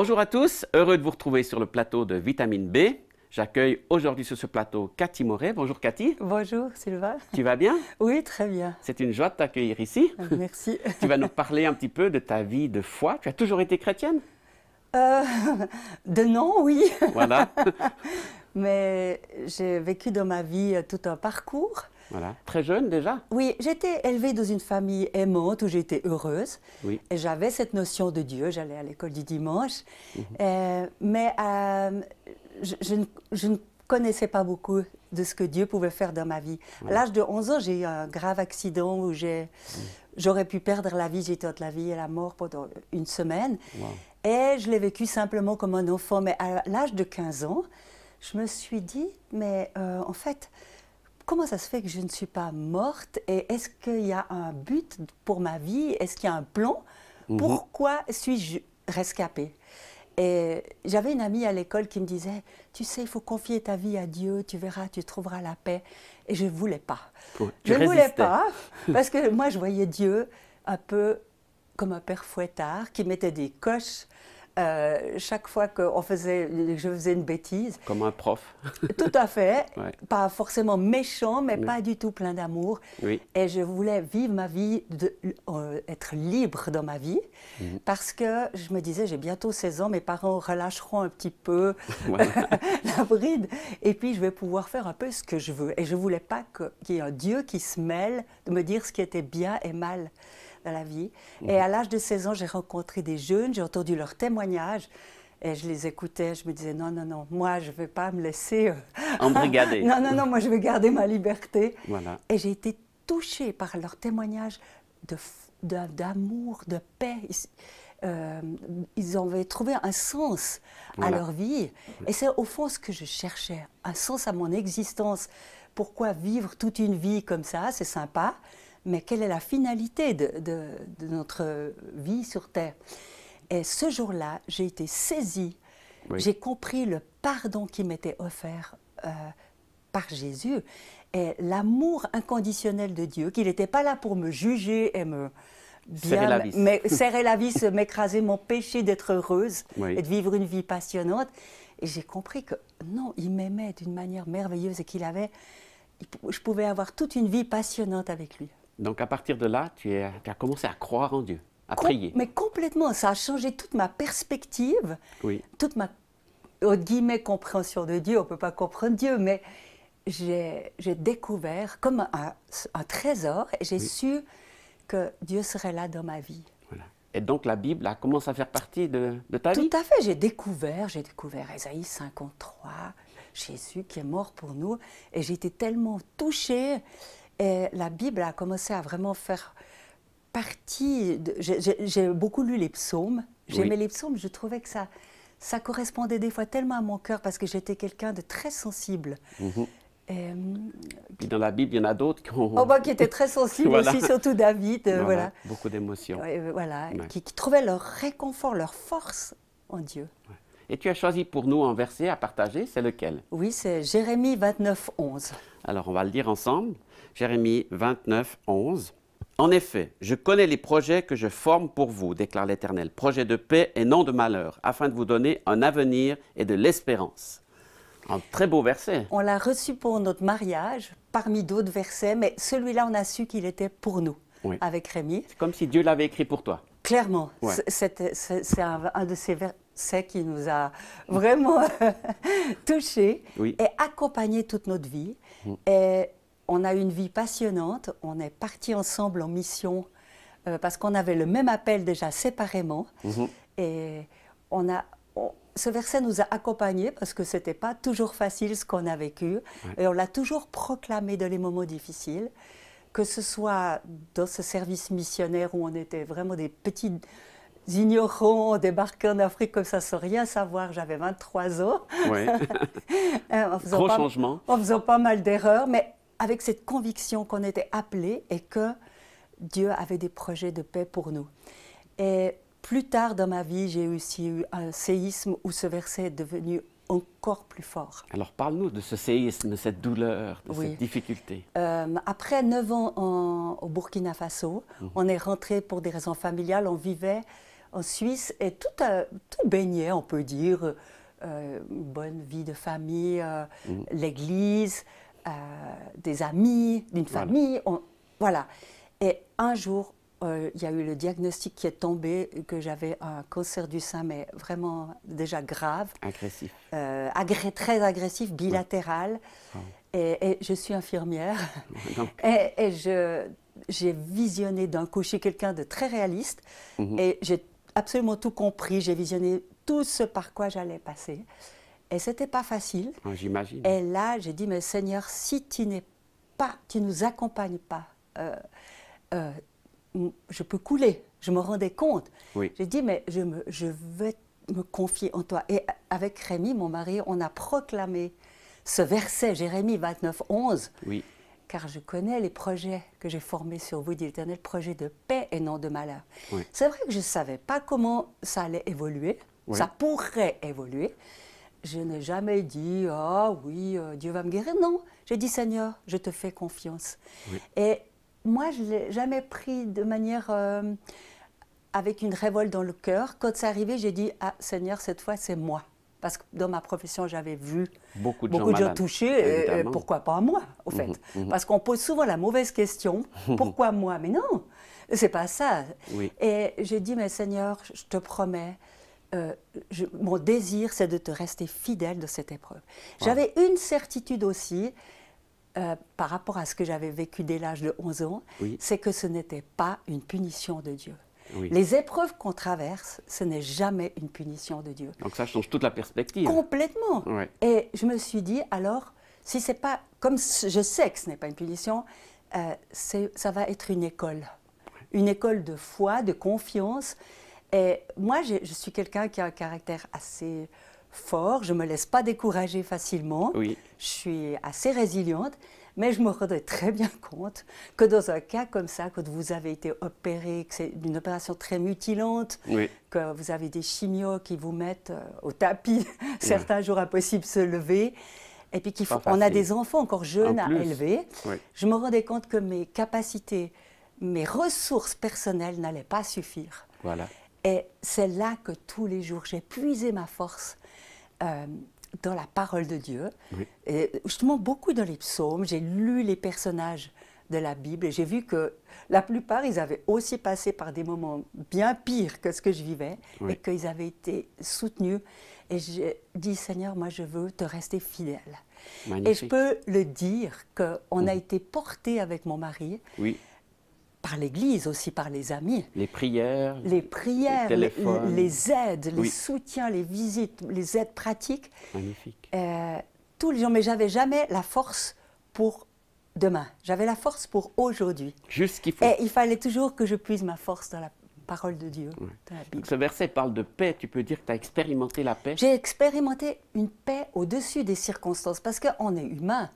Bonjour à tous, heureux de vous retrouver sur le plateau de Vitamine B. J'accueille aujourd'hui sur ce plateau Cathy Moret. Bonjour Cathy. Bonjour Sylvain. Tu vas bien Oui, très bien. C'est une joie de t'accueillir ici. Merci. tu vas nous parler un petit peu de ta vie de foi. Tu as toujours été chrétienne euh, De non, oui. Voilà. Mais j'ai vécu dans ma vie tout un parcours. Voilà. Très jeune déjà Oui, j'étais élevée dans une famille aimante où j'étais heureuse. Et J'avais cette notion de Dieu, j'allais à l'école du dimanche. Mhm. Euh, mais euh, je, ne, connaissais pas beaucoup de ce que Dieu pouvait faire dans ma vie. À l'âge de 11 ans, j'ai eu un grave accident où j'ai... Mhm. j'aurais pu perdre la vie, j'étais entre la vie et la mort pendant une semaine. Et je l'ai vécu simplement comme un enfant. Mais à l'âge de 15 ans, je me suis dit, mais euh, en fait, comment ça se fait que je ne suis pas morte et est-ce qu'il y a un but pour ma vie Est-ce qu'il y a un plan mhm. Pourquoi suis-je rescapée et j'avais une amie à l'école qui me disait, tu sais, il faut confier ta vie à Dieu, tu verras, tu trouveras la paix. Et je ne voulais pas. je ne voulais pas, parce que moi, je voyais Dieu un peu comme un père fouettard qui mettait des coches euh, chaque fois que faisait, je faisais une bêtise. Comme un prof. tout à fait. Pas forcément méchant, mais pas du tout plein d'amour. Et je voulais vivre ma vie, de, euh, être libre dans ma vie, mhm. parce que je me disais, j'ai bientôt 16 ans, mes parents relâcheront un petit peu la bride, et puis je vais pouvoir faire un peu ce que je veux. Et je voulais pas qu'il y ait un Dieu qui se mêle de me dire ce qui était bien et mal dans la vie. Et mhm. à l'âge de 16 ans, j'ai rencontré des jeunes, j'ai entendu leurs témoignages. Et je les écoutais, je me disais non, non, non, moi je ne vais pas me laisser euh, embrigader. non, non, non, moi je vais garder ma liberté. Voilà. Et j'ai été touchée par leurs témoignages d'amour, de, de, paix. Euh, ils avaient trouvé un sens à leur vie. Et c'est au fond ce que je cherchais, un sens à mon existence. Pourquoi vivre toute une vie comme ça C'est sympa mais quelle est la finalité de, notre vie sur Terre Et ce jour-là, j'ai été saisie, j'ai compris le pardon qui m'était offert euh, par Jésus et l'amour inconditionnel de Dieu, qu'il n'était pas là pour me juger et me serrer la vis, m'écraser mon péché d'être heureuse et de vivre une vie passionnante. Et j'ai compris que non, il m'aimait d'une manière merveilleuse et qu'il avait, je pouvais avoir toute une vie passionnante avec lui. Donc à partir de là, tu, es, as commencé à croire en Dieu, à prier. Mais complètement, ça a changé toute ma perspective, oui. toute ma compréhension de Dieu. On peut pas comprendre Dieu, mais j'ai découvert comme un, trésor et j'ai su que Dieu serait là dans ma vie. Et donc la Bible a commencé à faire partie de, ta vie Tout à fait, j'ai découvert, j'ai découvert Ésaïe 53, Jésus qui est mort pour nous, et j'étais tellement touchée et la Bible a commencé à vraiment faire partie. J'ai beaucoup lu les psaumes. J'aimais les psaumes. Je trouvais que ça, ça correspondait des fois tellement à mon cœur parce que j'étais quelqu'un de très sensible. Mhm. Euh, Puis dans la Bible, il y en a d'autres qui ont... oh, bah, qui étaient très sensibles aussi, surtout David. Euh, beaucoup d'émotions. Euh, voilà, qui, trouvaient leur réconfort, leur force en Dieu. Et tu as choisi pour nous un verset à partager, c'est lequel Oui, c'est Jérémie 29, 11. Alors, on va le dire ensemble. Jérémie 29, 11. En effet, je connais les projets que je forme pour vous, déclare l'Éternel, projets de paix et non de malheur, afin de vous donner un avenir et de l'espérance. Un très beau verset. On l'a reçu pour notre mariage, parmi d'autres versets, mais celui-là, on a su qu'il était pour nous, avec Rémi. C'est comme si Dieu l'avait écrit pour toi. Clairement, c'est un, de ces versets qui nous a vraiment touchés et accompagné toute notre vie. Mm. Et on a eu une vie passionnante. On est partis ensemble en mission euh, parce qu'on avait le même appel déjà séparément. Mhm. Et on a, ce verset nous a accompagnés parce que ce n'était pas toujours facile ce qu'on a vécu. Et on l'a toujours proclamé dans les moments difficiles, que ce soit dans ce service missionnaire où on était vraiment des petits ignorants, débarqués en Afrique comme ça sans rien savoir, j'avais 23 ans. Euh, changement. En faisant pas mal d'erreurs, mais avec cette conviction qu'on était appelés et que Dieu avait des projets de paix pour nous. Et plus tard dans ma vie, j'ai aussi eu un séisme où ce verset est devenu encore plus fort. Alors parle-nous de ce séisme, de cette douleur, de cette difficulté. Euh, après neuf ans en, au Burkina Faso, mhm. on est rentré pour des raisons familiales, on vivait en Suisse et tout, euh, tout baignait, on peut dire, une euh, bonne vie de famille, mhm. l'église, euh, des amis, d'une famille. voilà. Et un jour, euh, il y a eu le diagnostic qui est tombé que j'avais un cancer du sein, mais vraiment déjà grave. Agressif. Euh, très agressif, bilatéral. Et, je suis infirmière. Et, j'ai visionné d'un coup quelqu'un de très réaliste. Mhm. Et j'ai absolument tout compris. J'ai visionné tout ce par quoi j'allais passer. Et c'était pas facile. Ah, j'imagine. Et là, j'ai dit, mais Seigneur, si tu n'es pas, tu nous accompagnes pas, euh, euh, je peux couler. Je me rendais compte. Oui. J'ai dit, mais je, me, je vais me confier en toi. Et avec Rémi, mon mari, on a proclamé ce verset, Jérémie 29, 11. Oui. Car je connais les projets que j'ai formés sur vous, dit l'Éternel, projets de paix et non de malheur. Oui. C'est vrai que je ne savais pas comment ça allait évoluer. Ça pourrait évoluer je n'ai jamais dit Ah oui, euh, Dieu va me guérir. Non, j'ai dit Seigneur, je te fais confiance. Et moi, je ne l'ai jamais pris de manière. Euh, avec une révolte dans le cœur. Quand c'est arrivé, j'ai dit Ah Seigneur, cette fois, c'est moi. Parce que dans ma profession, j'avais vu beaucoup de beaucoup gens, gens touchés. Euh, pourquoi pas moi, au mhm, fait mhm. Parce qu'on pose souvent la mauvaise question Pourquoi moi Mais non, c'est pas ça. Et j'ai dit Mais Seigneur, je te promets, euh, mon désir, c'est de te rester fidèle de cette épreuve. J'avais une certitude aussi, euh, par rapport à ce que j'avais vécu dès l'âge de 11 ans, c'est que ce n'était pas une punition de Dieu. Les épreuves qu'on traverse, ce n'est jamais une punition de Dieu. Donc ça change toute la perspective. Complètement. Et je me suis dit, alors, si c'est pas, comme je sais que ce n'est pas une punition, euh, ça va être une école. Une école de foi, de confiance. Et moi, je suis quelqu'un qui a un caractère assez fort, je ne me laisse pas décourager facilement, oui. je suis assez résiliente, mais je me rendais très bien compte que dans un cas comme ça, quand vous avez été opéré, que c'est une opération très mutilante, que vous avez des chimios qui vous mettent euh, au tapis, certains jours impossible de se lever, et puis qu'on a des enfants encore jeunes à élever, je me rendais compte que mes capacités, mes ressources personnelles n'allaient pas suffire. Voilà. Et c'est là que tous les jours, j'ai puisé ma force euh, dans la parole de Dieu. Et justement, beaucoup dans les psaumes, j'ai lu les personnages de la Bible et j'ai vu que la plupart, ils avaient aussi passé par des moments bien pires que ce que je vivais et qu'ils avaient été soutenus. Et j'ai dit, Seigneur, moi je veux te rester fidèle. Et je peux le dire qu'on a mmh. été porté avec mon mari. Oui par l'Église, aussi par les amis. Les prières. Les prières, les, aides, les soutiens, les visites, les aides pratiques. Magnifique. Euh, tous les jours mais j'avais jamais la force pour demain. J'avais la force pour aujourd'hui. Juste qu'il faut. Et il fallait toujours que je puise ma force dans la parole de Dieu. ce verset parle de paix. Tu peux dire que tu as expérimenté la paix J'ai expérimenté une paix au-dessus des circonstances parce qu'on est humain.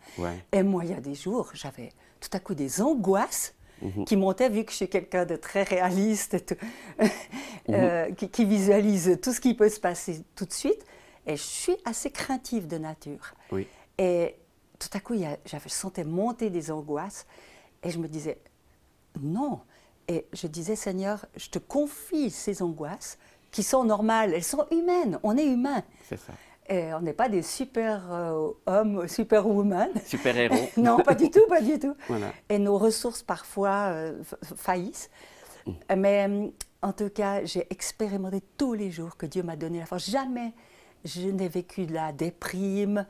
Et moi, il y a des jours, j'avais tout à coup des angoisses Mhm. qui montait, vu que je suis quelqu'un de très réaliste, mhm. euh, qui, visualise tout ce qui peut se passer tout de suite. Et je suis assez craintive de nature. Et tout à coup, je sentais monter des angoisses et je me disais, non. Et je disais, Seigneur, je te confie ces angoisses qui sont normales, elles sont humaines, on est humain. C'est ça on n'est pas des super euh, hommes, super women. Super héros. non, pas du tout, pas du tout. Et nos ressources parfois euh, faillissent. Mm. Mais euh, en tout cas, j'ai expérimenté tous les jours que Dieu m'a donné la force. Jamais je n'ai vécu de la déprime.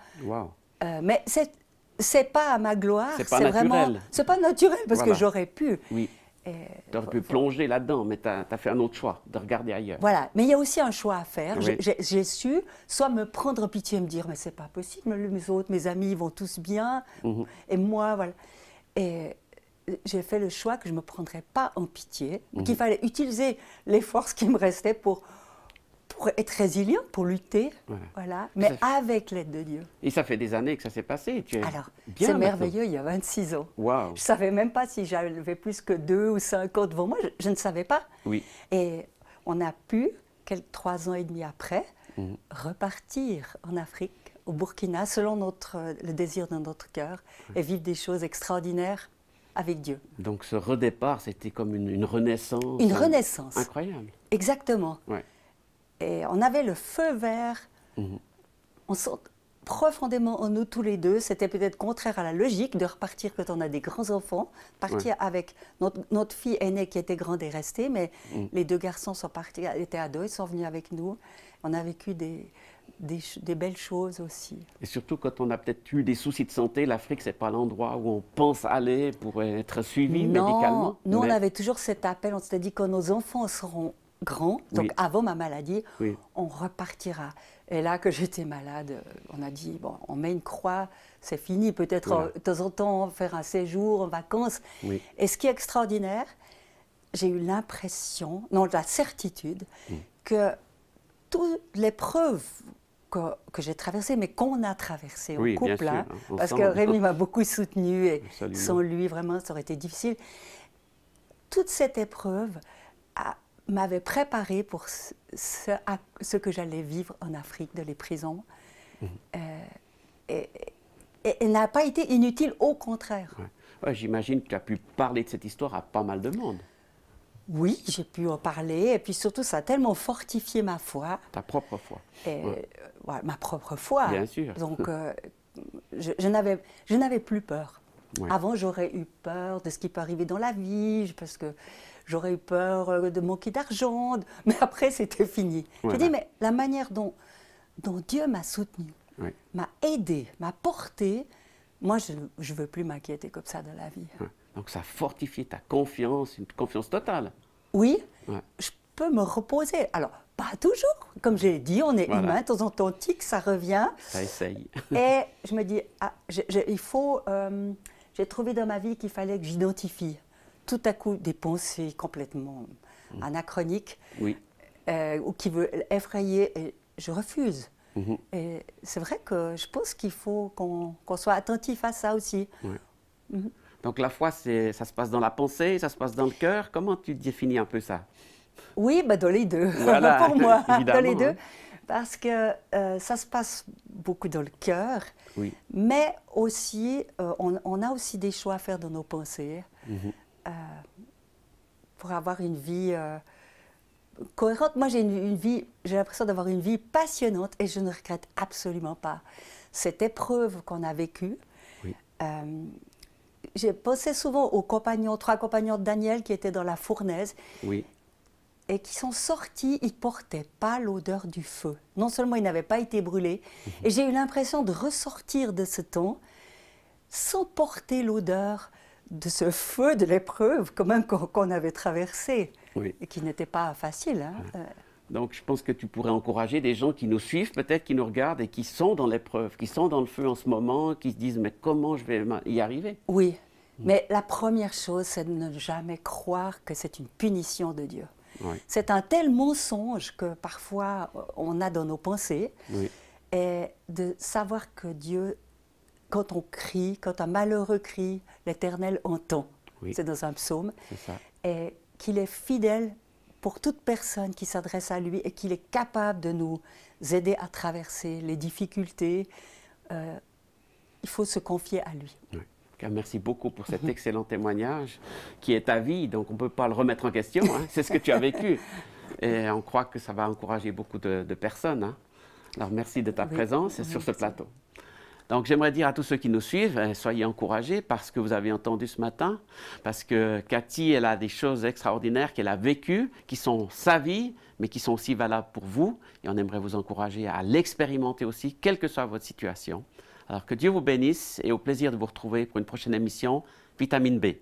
mais c'est, n'est pas à ma gloire. C'est pas naturel. Ce c'est pas naturel parce que j'aurais pu. Oui aurais pu plonger là-dedans, mais tu as, fait un autre choix, de regarder ailleurs. Voilà, mais il y a aussi un choix à faire. J'ai su soit me prendre pitié et me dire, mais c'est pas possible, mes autres, mes amis, ils vont tous bien, mhm. et moi, voilà. Et j'ai fait le choix que je ne me prendrais pas en pitié, qu'il mhm. fallait utiliser les forces qui me restaient pour pour être résilient, pour lutter, voilà, mais avec l'aide de Dieu. Et ça fait des années que ça s'est passé. Tu es Alors, c'est merveilleux, il y a 26 ans. Je ne savais même pas si j'avais plus que deux ou cinq ans devant moi, je, ne savais pas. Oui. Et on a pu, quelques, trois ans et demi après, mhm. repartir en Afrique, au Burkina, selon notre, le désir de notre cœur, et vivre des choses extraordinaires avec Dieu. Donc ce redépart, c'était comme une, renaissance. Une renaissance. Incroyable. Exactement. Ouais on avait le feu vert. Mhm. On sent profondément en nous tous les deux. C'était peut-être contraire à la logique de repartir quand on a des grands-enfants, partir avec notre, fille aînée qui était grande et restée, mais mhm. les deux garçons sont partis, étaient ados, ils sont venus avec nous. On a vécu des, belles choses aussi. Et surtout quand on a peut-être eu des soucis de santé, l'Afrique, c'est pas l'endroit où on pense aller pour être suivi non, médicalement. Nous, on avait toujours cet appel, on s'était dit que nos enfants seront grand, donc avant ma maladie, on repartira. Et là que j'étais malade, on a dit, bon, on met une croix, c'est fini, peut-être euh, de temps en temps faire un séjour, en vacances. Et ce qui est extraordinaire, j'ai eu l'impression, non, la certitude, mm. que toutes les preuves que, j'ai traversées, mais qu'on a traversées en couple, hein, hein, parce que Rémi m'a beaucoup soutenu et sans lui, vraiment, ça aurait été difficile. Toute cette épreuve a ah, m'avait préparé pour ce, ce, que j'allais vivre en Afrique, de les prisons. Mhm. Euh, et, elle n'a pas été inutile, au contraire. J'imagine que tu as pu parler de cette histoire à pas mal de monde. Oui, j'ai pu en parler, et puis surtout, ça a tellement fortifié ma foi. Ta propre foi. Euh, ma propre foi. Bien sûr. Donc, euh, je je, je n'avais plus peur. Avant, j'aurais eu peur de ce qui peut arriver dans la vie, parce que j'aurais eu peur euh, de manquer d'argent. Mais après, c'était fini. Je me dit, bah. mais la manière dont, dont Dieu m'a soutenu, m'a aidé, m'a porté, moi, je ne veux plus m'inquiéter comme ça dans la vie. Donc, ça fortifie ta confiance, une confiance totale. Oui, je peux me reposer. Alors, pas toujours. Comme j'ai dit, on est humain, de temps en temps, ça revient. Ça essaye. et je me dis, ah, il faut. Euh, j'ai trouvé dans ma vie qu'il fallait que j'identifie tout à coup des pensées complètement mm. anachroniques oui. Euh, ou qui veulent effrayer, et je refuse. Mm-hmm. c'est vrai que je pense qu'il faut qu'on soit attentif à ça aussi. Mm-hmm. Donc la foi, ça se passe dans la pensée, ça se passe dans le cœur. Comment tu définis un peu ça Oui, bah dans les deux, pour moi, dans les deux. Hein. Parce que euh, ça se passe beaucoup dans le cœur, mais aussi, euh, on, a aussi des choix à faire dans nos pensées. Mm-hmm pour avoir une vie euh, cohérente. Moi, j'ai une, vie, j'ai l'impression d'avoir une vie passionnante et je ne regrette absolument pas cette épreuve qu'on a vécue. Euh, j'ai pensé souvent aux compagnons, trois compagnons de Daniel qui étaient dans la fournaise. Oui. Et qui sont sortis, ils portaient pas l'odeur du feu. Non seulement ils n'avaient pas été brûlés, mhm. et j'ai eu l'impression de ressortir de ce temps sans porter l'odeur de ce feu de l'épreuve quand qu'on avait traversé et qui n'était pas facile. Hein, euh. Donc je pense que tu pourrais encourager des gens qui nous suivent, peut-être qui nous regardent et qui sont dans l'épreuve, qui sont dans le feu en ce moment, qui se disent mais comment je vais y arriver Oui, mm. mais la première chose, c'est de ne jamais croire que c'est une punition de Dieu. C'est un tel mensonge que parfois on a dans nos pensées. Et de savoir que Dieu quand on crie, quand un malheureux crie, l'Éternel entend. C'est dans un psaume. Et qu'il est fidèle pour toute personne qui s'adresse à lui et qu'il est capable de nous aider à traverser les difficultés. Euh, il faut se confier à lui. Merci beaucoup pour cet excellent témoignage qui est ta vie, donc on ne peut pas le remettre en question. Hein. C'est ce que tu as vécu. Et on croit que ça va encourager beaucoup de, personnes. Hein. Alors merci de ta présence sur ce plateau. Donc j'aimerais dire à tous ceux qui nous suivent, hein, soyez encouragés par ce que vous avez entendu ce matin, parce que Cathy, elle a des choses extraordinaires qu'elle a vécues, qui sont sa vie, mais qui sont aussi valables pour vous. Et on aimerait vous encourager à l'expérimenter aussi, quelle que soit votre situation. Alors que Dieu vous bénisse et au plaisir de vous retrouver pour une prochaine émission Vitamine B.